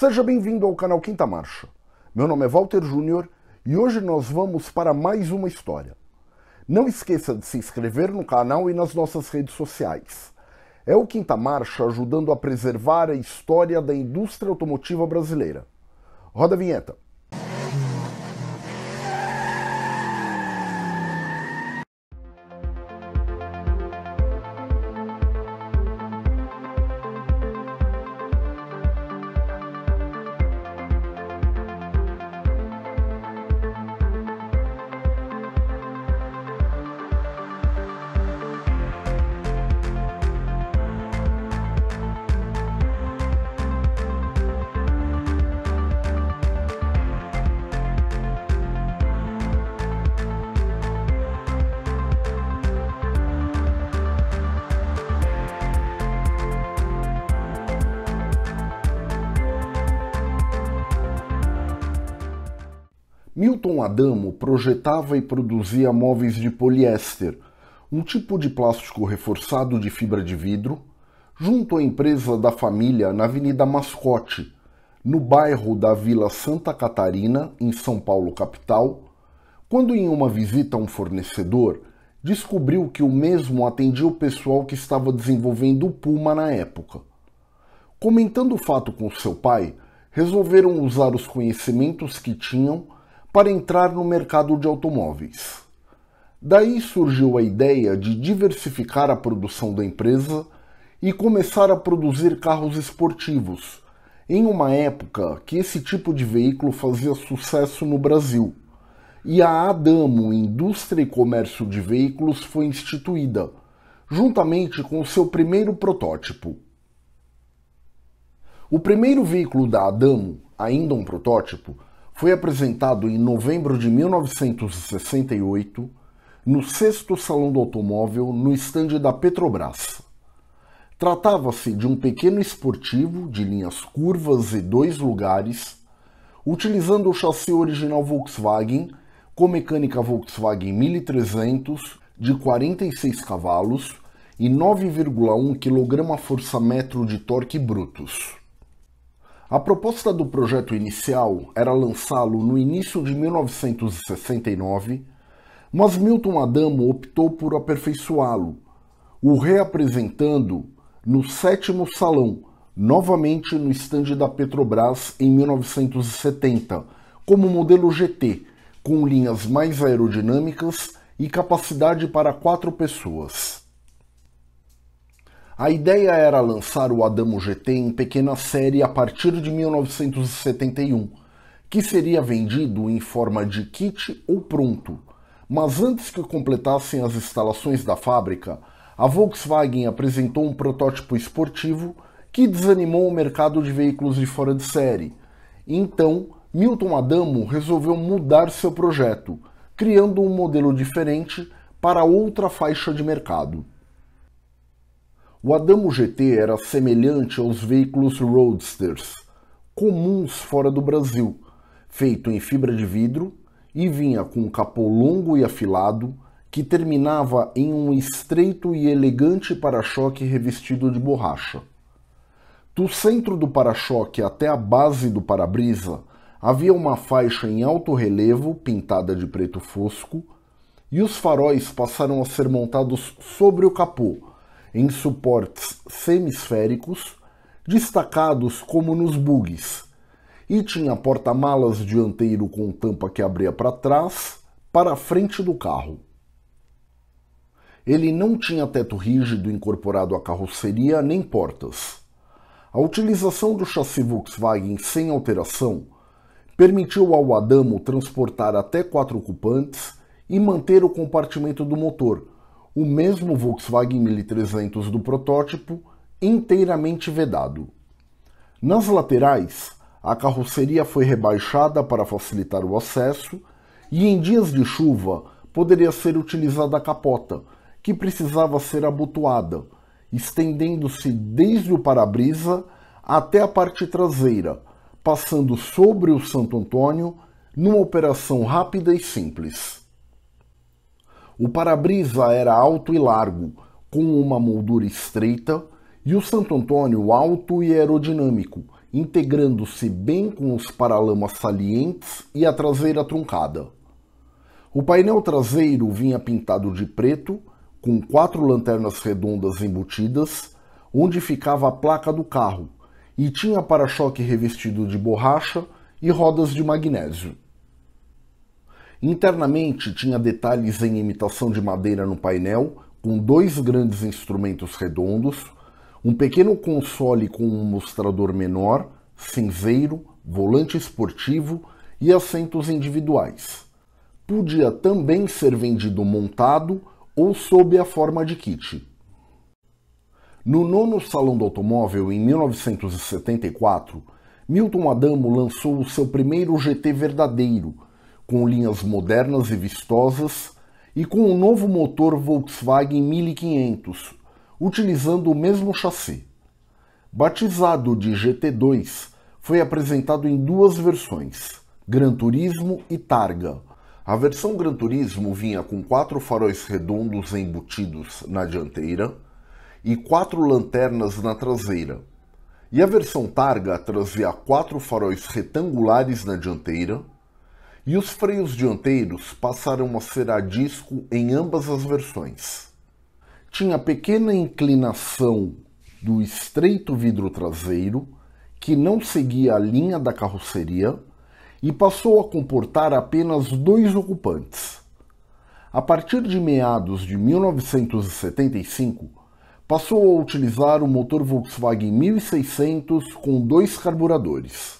Seja bem-vindo ao canal Quinta Marcha. Meu nome é Walter Júnior e hoje nós vamos para mais uma história. Não esqueça de se inscrever no canal e nas nossas redes sociais. É o Quinta Marcha ajudando a preservar a história da indústria automotiva brasileira. Roda a vinheta. Milton Adamo projetava e produzia móveis de poliéster, um tipo de plástico reforçado de fibra de vidro, junto à empresa da família na Avenida Mascote, no bairro da Vila Santa Catarina, em São Paulo, capital, quando, em uma visita a um fornecedor, descobriu que o mesmo atendia o pessoal que estava desenvolvendo o Puma na época. Comentando o fato com seu pai, resolveram usar os conhecimentos que tinham para entrar no mercado de automóveis. Daí surgiu a ideia de diversificar a produção da empresa e começar a produzir carros esportivos, em uma época que esse tipo de veículo fazia sucesso no Brasil. E a Adamo Indústria e Comércio de Veículos foi instituída, juntamente com o seu primeiro protótipo. O primeiro veículo da Adamo, ainda um protótipo, foi apresentado em novembro de 1968 no sexto Salão do Automóvel no estande da Petrobras. Tratava-se de um pequeno esportivo de linhas curvas e dois lugares, utilizando o chassi original Volkswagen com mecânica Volkswagen 1300 de 46 cavalos e 9,1 kgfm de torque brutos. A proposta do projeto inicial era lançá-lo no início de 1969, mas Milton Adamo optou por aperfeiçoá-lo, o reapresentando no sétimo salão, novamente no estande da Petrobras em 1970, como modelo GT, com linhas mais aerodinâmicas e capacidade para quatro pessoas. A ideia era lançar o Adamo GT em pequena série a partir de 1971, que seria vendido em forma de kit ou pronto. Mas antes que completassem as instalações da fábrica, a Volkswagen apresentou um protótipo esportivo que desanimou o mercado de veículos de fora de série. Então, Milton Adamo resolveu mudar seu projeto, criando um modelo diferente para outra faixa de mercado. O Adamo GT era semelhante aos veículos Roadsters, comuns fora do Brasil, feito em fibra de vidro e vinha com um capô longo e afilado que terminava em um estreito e elegante para-choque revestido de borracha. Do centro do para-choque até a base do para-brisa havia uma faixa em alto relevo pintada de preto fosco e os faróis passaram a ser montados sobre o capô em suportes semisféricos, destacados como nos bugs, e tinha porta-malas dianteiro com tampa que abria para trás, para a frente do carro. Ele não tinha teto rígido incorporado à carroceria nem portas. A utilização do chassi Volkswagen sem alteração permitiu ao Adamo transportar até quatro ocupantes e manter o compartimento do motor, o mesmo Volkswagen 1300 do protótipo, inteiramente vedado. Nas laterais, a carroceria foi rebaixada para facilitar o acesso e, em dias de chuva, poderia ser utilizada a capota, que precisava ser abotoada, estendendo-se desde o para-brisa até a parte traseira, passando sobre o Santo Antônio numa operação rápida e simples. O para-brisa era alto e largo, com uma moldura estreita, e o Santo Antônio alto e aerodinâmico, integrando-se bem com os paralamas salientes e a traseira truncada. O painel traseiro vinha pintado de preto, com quatro lanternas redondas embutidas, onde ficava a placa do carro, e tinha para-choque revestido de borracha e rodas de magnésio. Internamente tinha detalhes em imitação de madeira no painel, com dois grandes instrumentos redondos, um pequeno console com um mostrador menor, cinzeiro, volante esportivo e assentos individuais. Podia também ser vendido montado ou sob a forma de kit. No nono Salão do Automóvel, em 1974, Milton Adamo lançou o seu primeiro GT verdadeiro, com linhas modernas e vistosas, e com o um novo motor Volkswagen 1500, utilizando o mesmo chassi. Batizado de GT2, foi apresentado em duas versões, Gran Turismo e Targa. A versão Gran Turismo vinha com quatro faróis redondos embutidos na dianteira e quatro lanternas na traseira. E a versão Targa trazia quatro faróis retangulares na dianteira, e os freios dianteiros passaram a ser a disco em ambas as versões. Tinha pequena inclinação do estreito vidro traseiro, que não seguia a linha da carroceria, e passou a comportar apenas dois ocupantes. A partir de meados de 1975, passou a utilizar o motor Volkswagen 1600 com dois carburadores.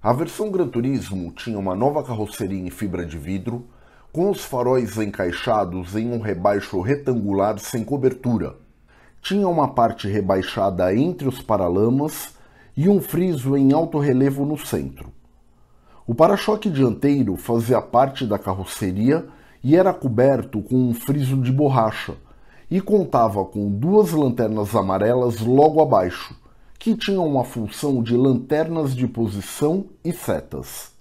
A versão Gran Turismo tinha uma nova carroceria em fibra de vidro, com os faróis encaixados em um rebaixo retangular sem cobertura. Tinha uma parte rebaixada entre os paralamas e um friso em alto relevo no centro. O para-choque dianteiro fazia parte da carroceria e era coberto com um friso de borracha e contava com duas lanternas amarelas logo abaixo que tinham a função de lanternas de posição e setas.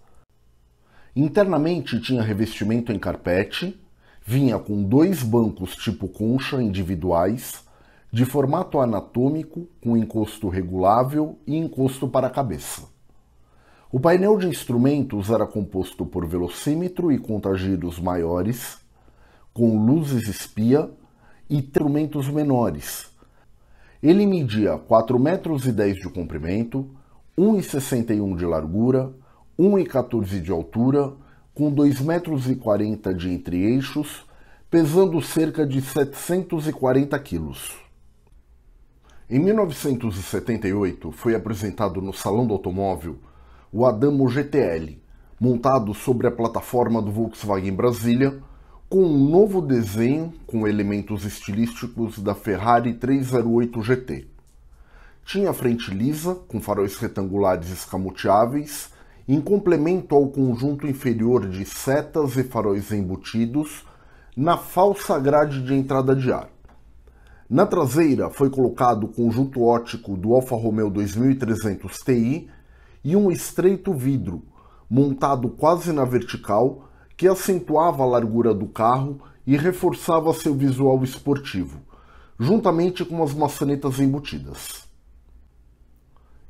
Internamente tinha revestimento em carpete, vinha com dois bancos tipo concha individuais, de formato anatômico, com encosto regulável e encosto para a cabeça. O painel de instrumentos era composto por velocímetro e contagiros maiores, com luzes espia e instrumentos menores, ele media 4 metros e 10 de comprimento, 1,61 de largura, 1,14 de altura, com 2,40 metros e 40 de entre-eixos, pesando cerca de 740 quilos. Em 1978, foi apresentado no Salão do Automóvel o Adamo GTL, montado sobre a plataforma do Volkswagen Brasília, com um novo desenho com elementos estilísticos da Ferrari 308 GT. Tinha frente lisa, com faróis retangulares escamoteáveis, em complemento ao conjunto inferior de setas e faróis embutidos, na falsa grade de entrada de ar. Na traseira foi colocado o conjunto ótico do Alfa Romeo 2300 Ti e um estreito vidro, montado quase na vertical, que acentuava a largura do carro e reforçava seu visual esportivo, juntamente com as maçanetas embutidas.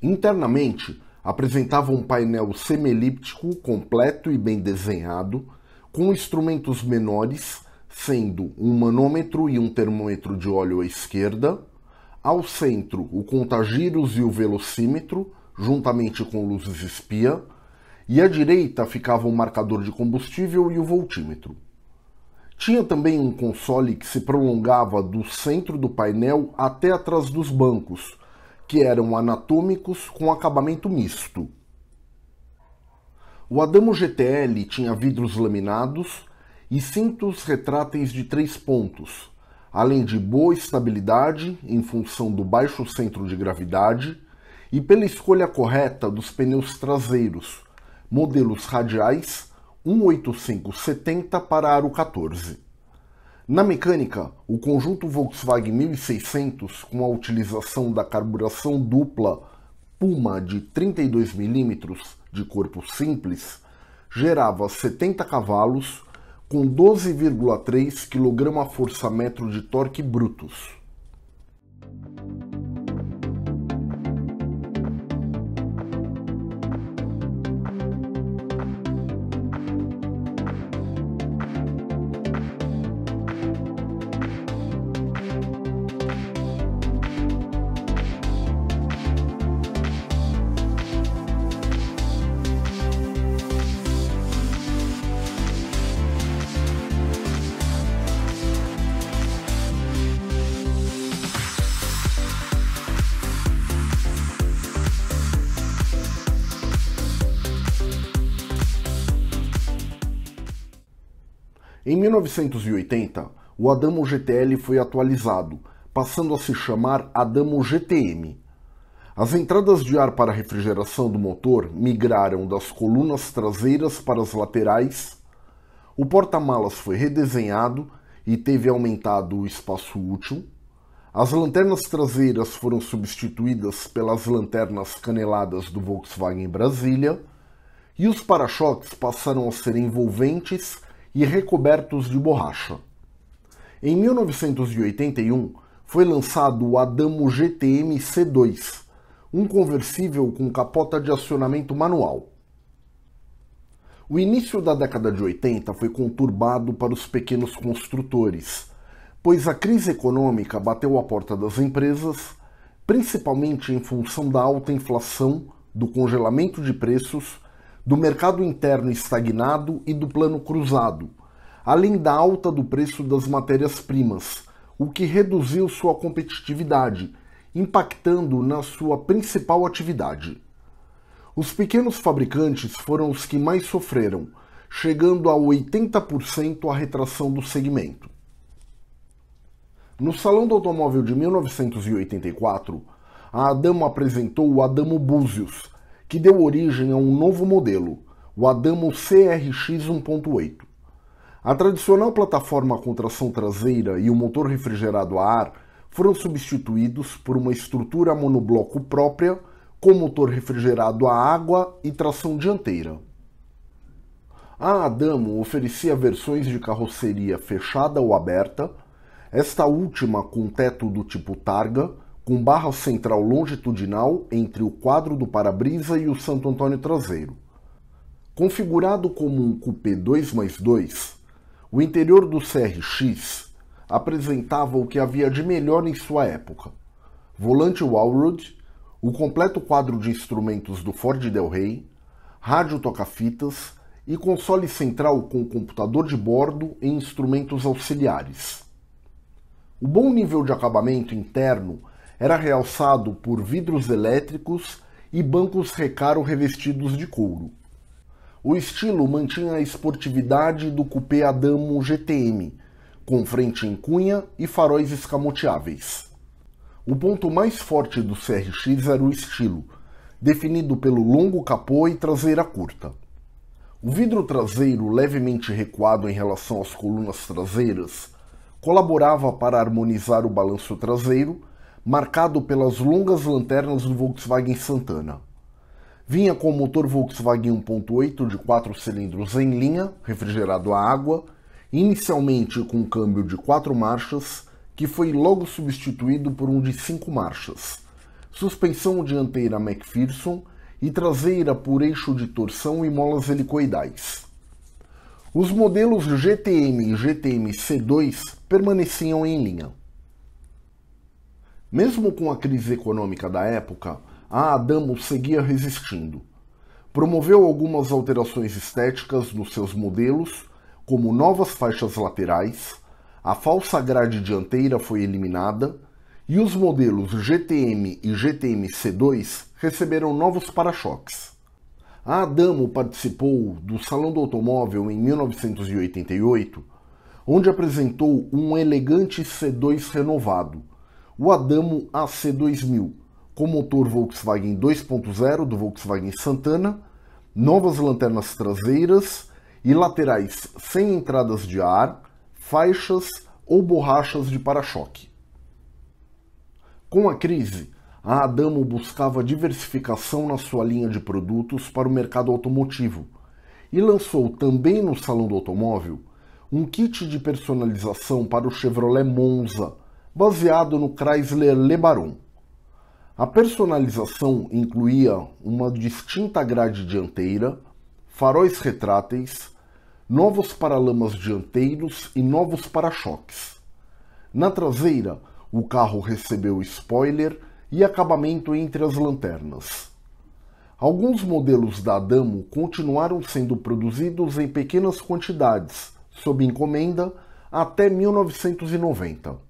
Internamente, apresentava um painel semielíptico completo e bem desenhado, com instrumentos menores, sendo um manômetro e um termômetro de óleo à esquerda, ao centro o contagiros e o velocímetro, juntamente com luzes espia, e à direita ficava o marcador de combustível e o voltímetro. Tinha também um console que se prolongava do centro do painel até atrás dos bancos, que eram anatômicos com acabamento misto. O Adamo GTL tinha vidros laminados e cintos retráteis de três pontos, além de boa estabilidade em função do baixo centro de gravidade e pela escolha correta dos pneus traseiros, modelos radiais 18570 para aro 14. Na mecânica, o conjunto Volkswagen 1600, com a utilização da carburação dupla Puma de 32 mm de corpo simples, gerava 70 cavalos com 12,3 kgfm de torque brutos. Em 1980, o Adamo GTL foi atualizado, passando a se chamar Adamo GTM. As entradas de ar para refrigeração do motor migraram das colunas traseiras para as laterais, o porta-malas foi redesenhado e teve aumentado o espaço útil, as lanternas traseiras foram substituídas pelas lanternas caneladas do Volkswagen Brasília, e os para-choques passaram a ser envolventes e recobertos de borracha. Em 1981 foi lançado o Adamo GTM C2, um conversível com capota de acionamento manual. O início da década de 80 foi conturbado para os pequenos construtores, pois a crise econômica bateu à porta das empresas, principalmente em função da alta inflação, do congelamento de preços do mercado interno estagnado e do plano cruzado, além da alta do preço das matérias-primas, o que reduziu sua competitividade, impactando na sua principal atividade. Os pequenos fabricantes foram os que mais sofreram, chegando a 80% a retração do segmento. No Salão do Automóvel de 1984, a Adamo apresentou o Adamo Búzios, que deu origem a um novo modelo, o Adamo CRX 1.8. A tradicional plataforma com tração traseira e o motor refrigerado a ar foram substituídos por uma estrutura monobloco própria com motor refrigerado a água e tração dianteira. A Adamo oferecia versões de carroceria fechada ou aberta, esta última com teto do tipo targa, com barra central longitudinal entre o quadro do para-brisa e o Santo Antônio traseiro. Configurado como um coupé 2 mais 2, o interior do CRX apresentava o que havia de melhor em sua época. Volante Walrod, o completo quadro de instrumentos do Ford Del Rey, rádio toca-fitas e console central com computador de bordo e instrumentos auxiliares. O bom nível de acabamento interno era realçado por vidros elétricos e bancos recaro revestidos de couro. O estilo mantinha a esportividade do coupé Adamo GTM, com frente em cunha e faróis escamoteáveis. O ponto mais forte do CRX era o estilo, definido pelo longo capô e traseira curta. O vidro traseiro, levemente recuado em relação às colunas traseiras, colaborava para harmonizar o balanço traseiro marcado pelas longas lanternas do Volkswagen Santana. Vinha com o motor Volkswagen 1.8 de quatro cilindros em linha, refrigerado a água, inicialmente com um câmbio de quatro marchas, que foi logo substituído por um de cinco marchas, suspensão dianteira McPherson e traseira por eixo de torção e molas helicoidais. Os modelos GTM e GTM C2 permaneciam em linha. Mesmo com a crise econômica da época, a Adamo seguia resistindo. Promoveu algumas alterações estéticas nos seus modelos, como novas faixas laterais, a falsa grade dianteira foi eliminada e os modelos GTM e GTM-C2 receberam novos para-choques. A Adamo participou do Salão do Automóvel em 1988, onde apresentou um elegante C2 renovado o Adamo AC2000 com motor Volkswagen 2.0 do Volkswagen Santana, novas lanternas traseiras e laterais sem entradas de ar, faixas ou borrachas de para-choque. Com a crise, a Adamo buscava diversificação na sua linha de produtos para o mercado automotivo e lançou também no Salão do Automóvel um kit de personalização para o Chevrolet Monza baseado no Chrysler LeBaron. A personalização incluía uma distinta grade dianteira, faróis retráteis, novos paralamas dianteiros e novos para-choques. Na traseira, o carro recebeu spoiler e acabamento entre as lanternas. Alguns modelos da Adamo continuaram sendo produzidos em pequenas quantidades, sob encomenda, até 1990.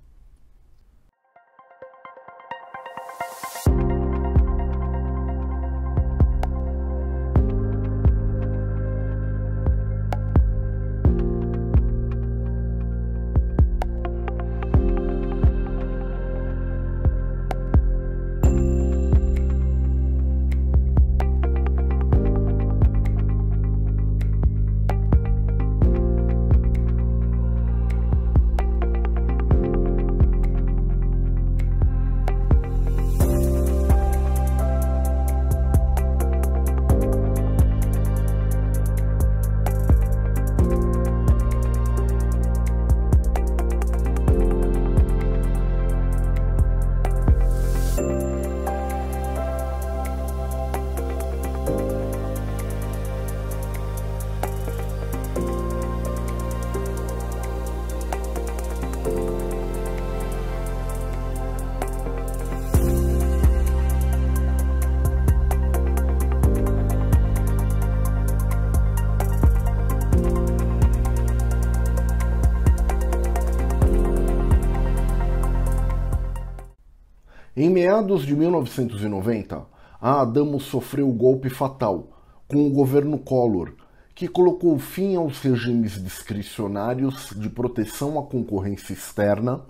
Em meados de 1990, a Adamo sofreu o golpe fatal com o governo Collor, que colocou fim aos regimes discricionários de proteção à concorrência externa,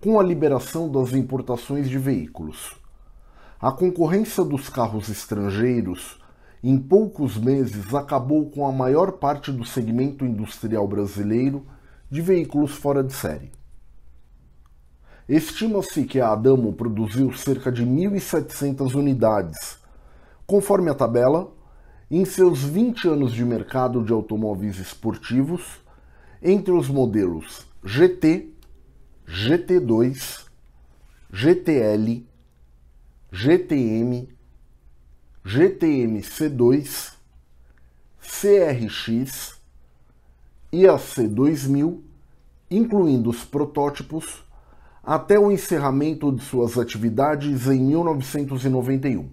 com a liberação das importações de veículos. A concorrência dos carros estrangeiros, em poucos meses, acabou com a maior parte do segmento industrial brasileiro de veículos fora de série. Estima-se que a Adamo produziu cerca de 1.700 unidades. Conforme a tabela, em seus 20 anos de mercado de automóveis esportivos, entre os modelos GT, GT2, GTL, GTM, GTM C2, CRX e a C2000, incluindo os protótipos, até o encerramento de suas atividades em 1991.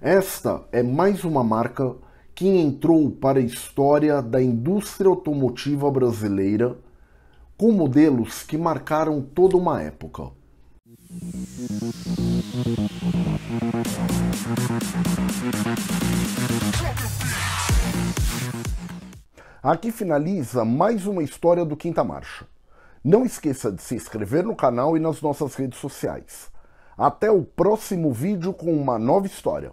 Esta é mais uma marca que entrou para a história da indústria automotiva brasileira com modelos que marcaram toda uma época. Aqui finaliza mais uma história do Quinta Marcha. Não esqueça de se inscrever no canal e nas nossas redes sociais. Até o próximo vídeo com uma nova história.